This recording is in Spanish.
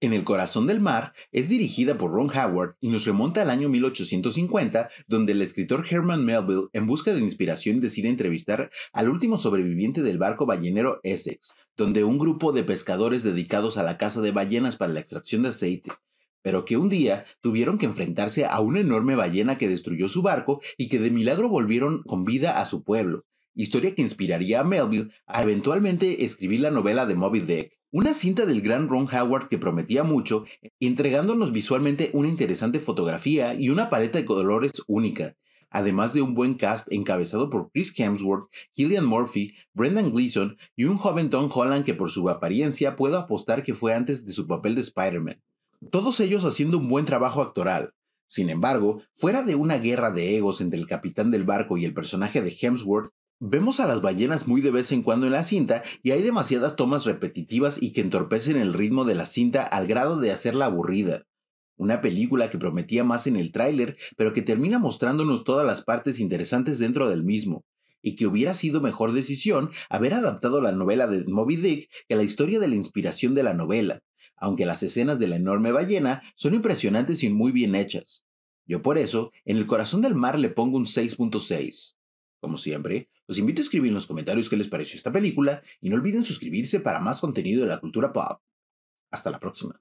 En el corazón del mar es dirigida por Ron Howard y nos remonta al año 1850, donde el escritor Herman Melville, en busca de inspiración, decide entrevistar al último sobreviviente del barco ballenero Essex, donde un grupo de pescadores dedicados a la caza de ballenas para la extracción de aceite pero que un día tuvieron que enfrentarse a una enorme ballena que destruyó su barco y que de milagro volvieron con vida a su pueblo historia que inspiraría a Melville a eventualmente escribir la novela de Moby Dick, una cinta del gran Ron Howard que prometía mucho, entregándonos visualmente una interesante fotografía y una paleta de colores única, además de un buen cast encabezado por Chris Hemsworth, Gillian Murphy, Brendan Gleeson y un joven Tom Holland que por su apariencia puedo apostar que fue antes de su papel de Spider-Man. Todos ellos haciendo un buen trabajo actoral. Sin embargo, fuera de una guerra de egos entre el capitán del barco y el personaje de Hemsworth, Vemos a las ballenas muy de vez en cuando en la cinta y hay demasiadas tomas repetitivas y que entorpecen el ritmo de la cinta al grado de hacerla aburrida. Una película que prometía más en el tráiler, pero que termina mostrándonos todas las partes interesantes dentro del mismo, y que hubiera sido mejor decisión haber adaptado la novela de Moby Dick que la historia de la inspiración de la novela, aunque las escenas de la enorme ballena son impresionantes y muy bien hechas. Yo por eso, en el corazón del mar le pongo un 6.6. Como siempre, los invito a escribir en los comentarios qué les pareció esta película y no olviden suscribirse para más contenido de la cultura pop. Hasta la próxima.